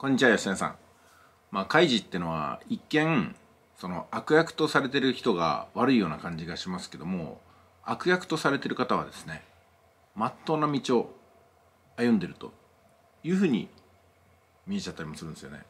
こんにちは吉田さん。まあ開ジってのは一見その悪役とされてる人が悪いような感じがしますけども悪役とされてる方はですねまっとうな道を歩んでるというふうに見えちゃったりもするんですよね。